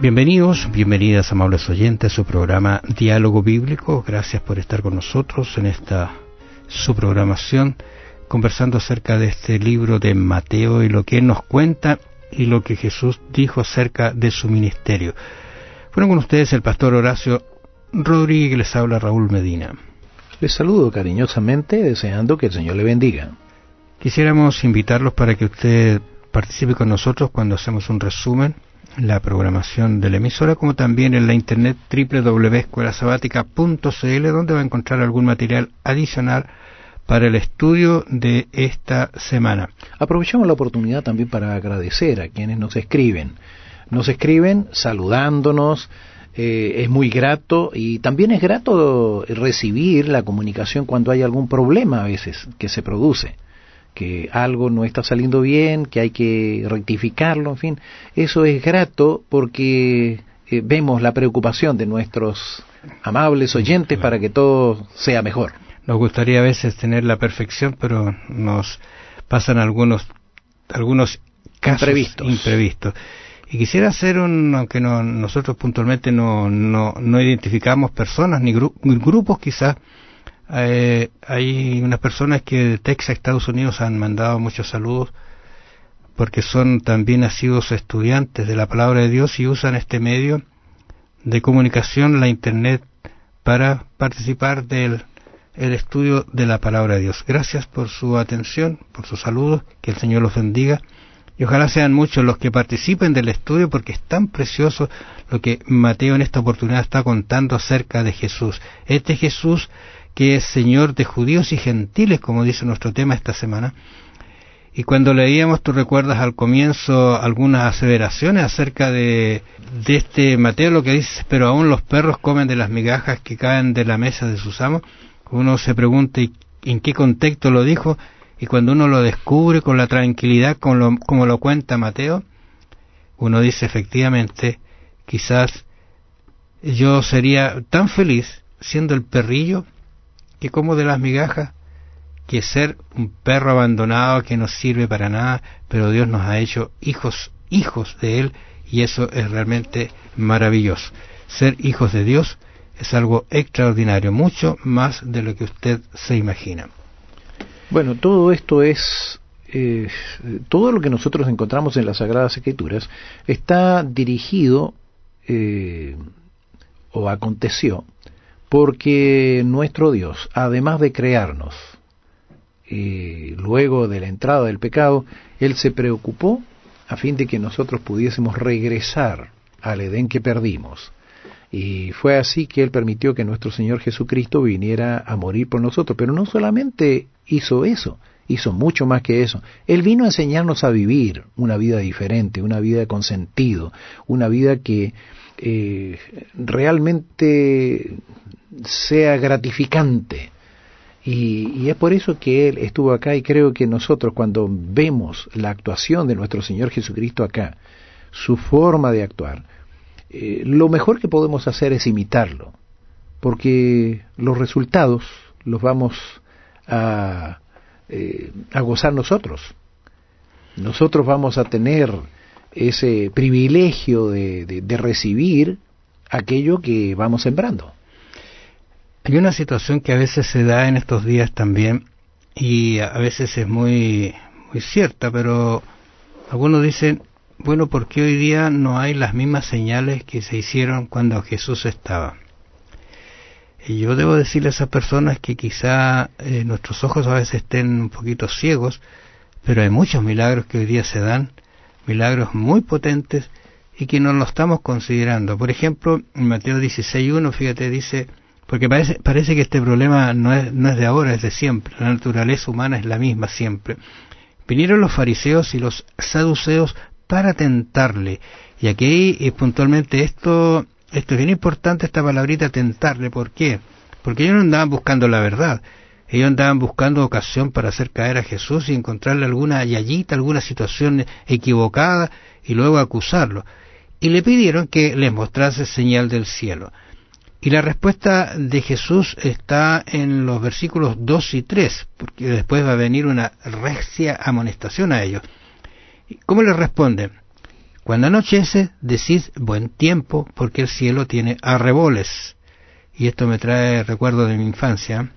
Bienvenidos, bienvenidas amables oyentes a su programa Diálogo Bíblico. Gracias por estar con nosotros en esta su programación conversando acerca de este libro de Mateo y lo que él nos cuenta y lo que Jesús dijo acerca de su ministerio. Fueron con ustedes el pastor Horacio Rodríguez, les habla Raúl Medina. Les saludo cariñosamente deseando que el Señor le bendiga. Quisiéramos invitarlos para que usted participe con nosotros cuando hacemos un resumen la programación de la emisora, como también en la internet www.escuelasabatica.cl, donde va a encontrar algún material adicional para el estudio de esta semana. Aprovechamos la oportunidad también para agradecer a quienes nos escriben. Nos escriben saludándonos, eh, es muy grato y también es grato recibir la comunicación cuando hay algún problema a veces que se produce que algo no está saliendo bien, que hay que rectificarlo, en fin. Eso es grato porque eh, vemos la preocupación de nuestros amables oyentes para que todo sea mejor. Nos gustaría a veces tener la perfección, pero nos pasan algunos, algunos casos imprevistos. Y quisiera hacer un, aunque no, nosotros puntualmente no, no, no identificamos personas ni, ni grupos quizás, eh, hay unas personas que de Texas, Estados Unidos, han mandado muchos saludos porque son también nacidos estudiantes de la palabra de Dios y usan este medio de comunicación, la Internet, para participar del estudio de la palabra de Dios. Gracias por su atención, por sus saludos, que el Señor los bendiga y ojalá sean muchos los que participen del estudio porque es tan precioso lo que Mateo en esta oportunidad está contando acerca de Jesús. Este Jesús que es Señor de judíos y gentiles, como dice nuestro tema esta semana. Y cuando leíamos, tú recuerdas al comienzo algunas aseveraciones acerca de, de este Mateo, lo que dice, pero aún los perros comen de las migajas que caen de la mesa de sus amos. Uno se pregunta en qué contexto lo dijo, y cuando uno lo descubre con la tranquilidad como lo cuenta Mateo, uno dice efectivamente, quizás yo sería tan feliz siendo el perrillo que como de las migajas, que ser un perro abandonado que no sirve para nada, pero Dios nos ha hecho hijos, hijos de Él, y eso es realmente maravilloso. Ser hijos de Dios es algo extraordinario, mucho más de lo que usted se imagina. Bueno, todo esto es eh, todo lo que nosotros encontramos en las Sagradas Escrituras está dirigido eh, o aconteció porque nuestro Dios, además de crearnos, y eh, luego de la entrada del pecado, Él se preocupó a fin de que nosotros pudiésemos regresar al Edén que perdimos. Y fue así que Él permitió que nuestro Señor Jesucristo viniera a morir por nosotros. Pero no solamente hizo eso, hizo mucho más que eso. Él vino a enseñarnos a vivir una vida diferente, una vida con sentido, una vida que eh, realmente sea gratificante. Y, es por eso que Él estuvo acá y creo que nosotros cuando vemos la actuación de nuestro Señor Jesucristo acá, su forma de actuar, eh, lo mejor que podemos hacer es imitarlo, porque los resultados los vamos a eh, a gozar nosotros. Nosotros vamos a tener ese privilegio de, de, recibir aquello que vamos sembrando. Hay una situación que a veces se da en estos días también y a veces es muy, muy cierta, pero algunos dicen, bueno, porque hoy día no hay las mismas señales que se hicieron cuando Jesús estaba? Y yo debo decirle a esas personas que quizá eh, nuestros ojos a veces estén un poquito ciegos, pero hay muchos milagros que hoy día se dan, milagros muy potentes y que no lo estamos considerando. Por ejemplo, en Mateo 16.1, fíjate, dice, porque parece, parece que este problema no es, no es de ahora, es de siempre, la naturaleza humana es la misma siempre. Vinieron los fariseos y los saduceos para tentarle, y aquí eh, puntualmente esto esto es bien importante, esta palabrita tentarle. ¿Por qué? Porque ellos no andaban buscando la verdad. Ellos andaban buscando ocasión para hacer caer a Jesús y encontrarle alguna yayita, alguna situación equivocada y luego acusarlo. Y le pidieron que les mostrase señal del cielo. Y la respuesta de Jesús está en los versículos 2 y 3, porque después va a venir una recia amonestación a ellos. ¿Cómo le responden? Cuando anochece, decís buen tiempo, porque el cielo tiene arreboles. Y esto me trae recuerdo de mi infancia.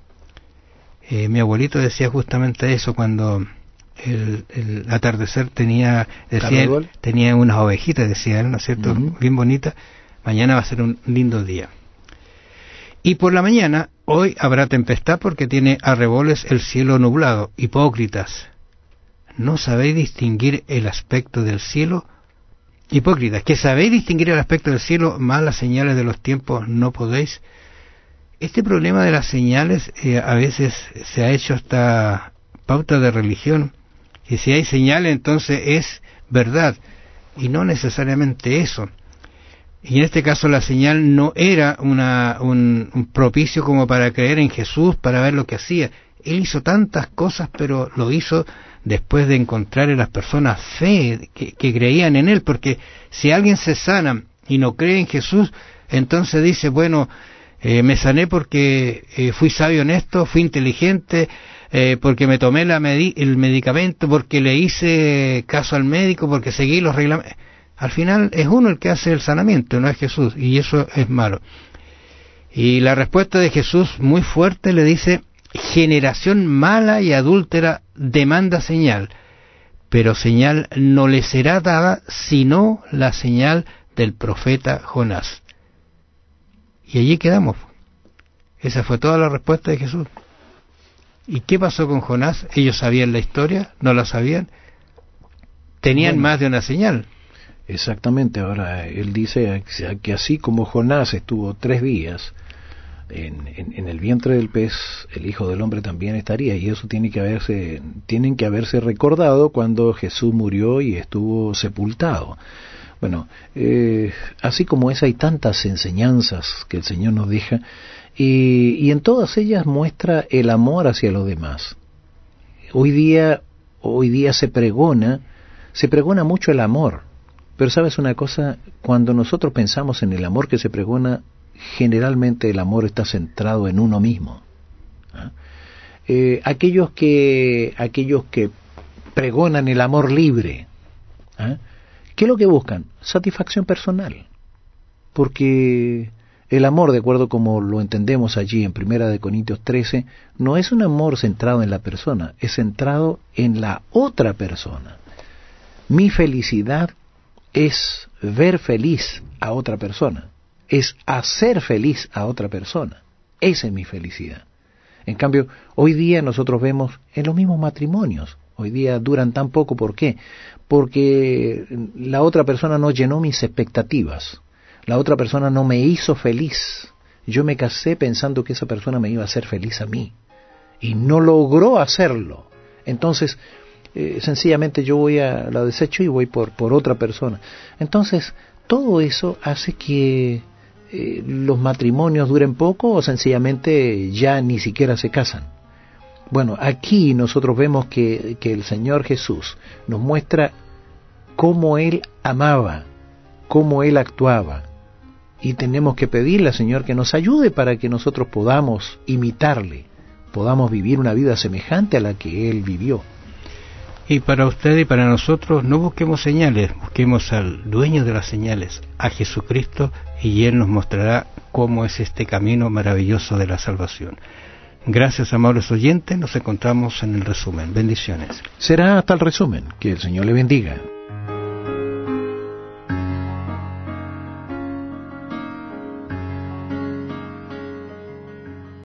Eh, mi abuelito decía justamente eso cuando el, atardecer tenía, decía, tenía unas ovejitas, decía él, ¿no es cierto? Bien bonita. Mañana va a ser un lindo día. Y por la mañana, hoy habrá tempestad porque tiene arreboles el cielo nublado. Hipócritas, ¿no sabéis distinguir el aspecto del cielo? Hipócritas, que sabéis distinguir el aspecto del cielo más las señales de los tiempos, no podéis. Este problema de las señales eh, a veces se ha hecho hasta pauta de religión, que si hay señales entonces es verdad, y no necesariamente eso. Y en este caso la señal no era una, un propicio como para creer en Jesús, para ver lo que hacía, él hizo tantas cosas, pero lo hizo después de encontrar en las personas fe, que, creían en Él, porque si alguien se sana y no cree en Jesús, entonces dice, bueno, eh, me sané porque eh, fui sabio en esto, fui inteligente, eh, porque me tomé la el medicamento, porque le hice caso al médico, porque seguí los reglamentos. Al final es uno el que hace el sanamiento, no es Jesús, y eso es malo. Y la respuesta de Jesús, muy fuerte, le dice, generación mala y adúltera demanda señal, pero señal no le será dada sino la señal del profeta Jonás. Y allí quedamos. Esa fue toda la respuesta de Jesús. ¿Y qué pasó con Jonás? ¿Ellos sabían la historia? ¿No la sabían? Tenían más de una señal. Exactamente, ahora él dice que así como Jonás estuvo tres días en, en, el vientre del pez el Hijo del Hombre también estaría y eso tiene que haberse, tienen que haberse recordado cuando Jesús murió y estuvo sepultado. Bueno, eh, así como es hay tantas enseñanzas que el Señor nos deja y, y en todas ellas muestra el amor hacia los demás. Hoy día, hoy día se pregona, se pregona mucho el amor, pero sabes una cosa, cuando nosotros pensamos en el amor que se pregona, generalmente el amor está centrado en uno mismo. ¿ah? Eh, aquellos, que, aquellos que pregonan el amor libre, ¿ah? ¿qué es lo que buscan? Satisfacción personal. Porque el amor, de acuerdo como lo entendemos allí en Primera de Corintios 13, no es un amor centrado en la persona, es centrado en la otra persona. Mi felicidad es ver feliz a otra persona es hacer feliz a otra persona. Esa es mi felicidad. En cambio, hoy día nosotros vemos en los mismos matrimonios, hoy día duran tan poco, ¿por qué? Porque la otra persona no llenó mis expectativas, la otra persona no me hizo feliz. Yo me casé pensando que esa persona me iba a hacer feliz a mí y no logró hacerlo. Entonces, eh, sencillamente yo voy a la desecho y voy por, por otra persona. Entonces, todo eso hace que eh, los matrimonios duren poco o sencillamente ya ni siquiera se casan. Bueno, aquí nosotros vemos que, que el Señor Jesús nos muestra cómo Él amaba, cómo Él actuaba. Y tenemos que pedirle al Señor que nos ayude para que nosotros podamos imitarle, podamos vivir una vida semejante a la que Él vivió. Y para usted y para nosotros no busquemos señales, busquemos al dueño de las señales, a Jesucristo, y Él nos mostrará cómo es este camino maravilloso de la salvación. Gracias, amables oyentes, nos encontramos en el resumen. Bendiciones. Será hasta el resumen. Que el Señor le bendiga.